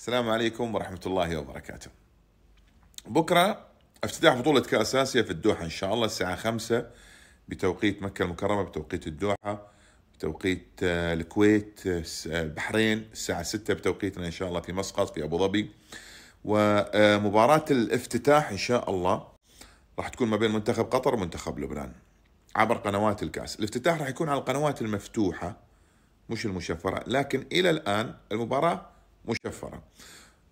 السلام عليكم ورحمة الله وبركاته بكرة افتتاح بطولة كأس آسيا في الدوحة إن شاء الله الساعة خمسة بتوقيت مكة المكرمة بتوقيت الدوحة بتوقيت آه، الكويت آه، البحرين الساعة ستة بتوقيتنا إن شاء الله في مسقط في أبو ظبي ومباراة آه، الافتتاح إن شاء الله راح تكون ما بين منتخب قطر ومنتخب لبنان عبر قنوات الكأس الافتتاح راح يكون على القنوات المفتوحة مش المشفرة لكن إلى الآن المباراة مشفرة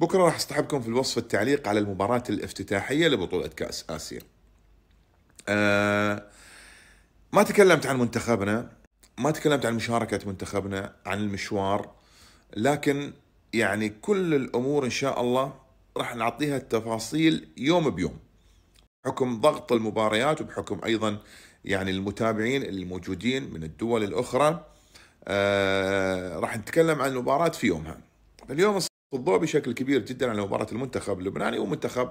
بكرة راح اصطحبكم في الوصف التعليق على المباراة الافتتاحية لبطولة كأس آسيا آه ما تكلمت عن منتخبنا ما تكلمت عن مشاركة منتخبنا عن المشوار لكن يعني كل الأمور إن شاء الله راح نعطيها التفاصيل يوم بيوم بحكم ضغط المباريات وبحكم أيضا يعني المتابعين الموجودين من الدول الأخرى آه راح نتكلم عن المباراة في يومها اليوم الضوء بشكل كبير جدا على مباراة المنتخب اللبناني ومنتخب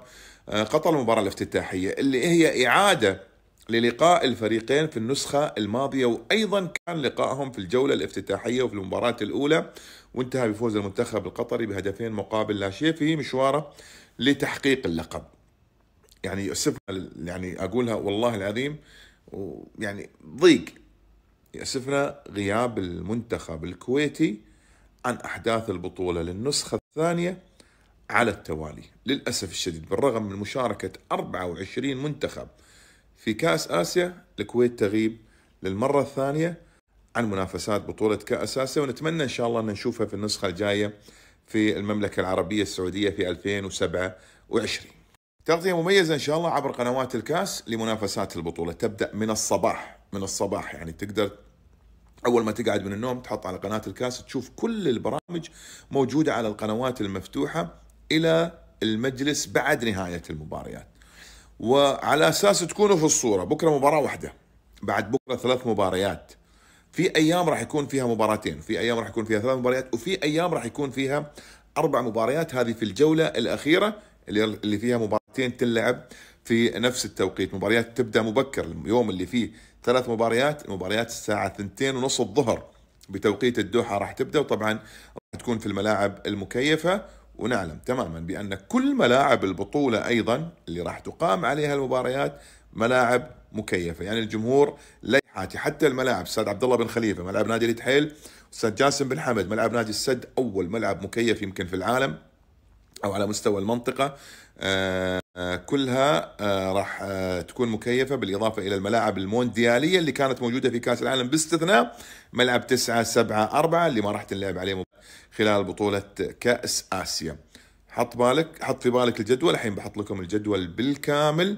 آه، قطر المباراة الافتتاحية اللي هي إعادة للقاء الفريقين في النسخة الماضية وأيضا كان لقائهم في الجولة الافتتاحية وفي المباراة الأولى وانتهى بفوز المنتخب القطري بهدفين مقابل لا شيء في مشواره لتحقيق اللقب يعني يؤسفنا يعني أقولها والله العظيم ويعني ضيق يأسفنا غياب المنتخب الكويتي عن أحداث البطولة للنسخة الثانية على التوالي للأسف الشديد بالرغم من مشاركة 24 منتخب في كأس آسيا الكويت تغيب للمرة الثانية عن منافسات بطولة كأس آسيا ونتمنى إن شاء الله أن نشوفها في النسخة الجاية في المملكة العربية السعودية في 2027 تغطية مميزة إن شاء الله عبر قنوات الكاس لمنافسات البطولة تبدأ من الصباح من الصباح يعني تقدر اول ما تقعد من النوم تحط على قناه الكاس تشوف كل البرامج موجوده على القنوات المفتوحه الى المجلس بعد نهايه المباريات. وعلى اساس تكونوا في الصوره بكره مباراه واحده بعد بكره ثلاث مباريات في ايام راح يكون فيها مباراتين في ايام راح يكون فيها ثلاث مباريات وفي ايام راح يكون فيها اربع مباريات هذه في الجوله الاخيره اللي فيها مباراتين تلعب في نفس التوقيت مباريات تبدا مبكر اليوم اللي فيه ثلاث مباريات مباريات الساعه ثنتين ونص الظهر بتوقيت الدوحه راح تبدا وطبعا راح تكون في الملاعب المكيفه ونعلم تماما بان كل ملاعب البطوله ايضا اللي راح تقام عليها المباريات ملاعب مكيفه يعني الجمهور لا يحاتي حتى الملاعب استاذ عبد الله بن خليفه ملعب نادي الاتحيل استاذ جاسم بن حمد ملعب نادي السد اول ملعب مكيف يمكن في العالم او على مستوى المنطقه آه، آه، كلها آه، راح آه، تكون مكيفه بالاضافه الى الملاعب الموندياليه اللي كانت موجوده في كاس العالم باستثناء ملعب 9 7 4 اللي ما راح تنلعب عليه خلال بطوله كاس اسيا. حط بالك حط في بالك الجدول الحين بحط لكم الجدول بالكامل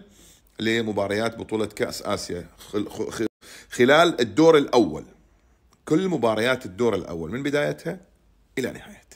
لمباريات بطوله كاس اسيا خلال الدور الاول. كل مباريات الدور الاول من بدايتها الى نهايتها.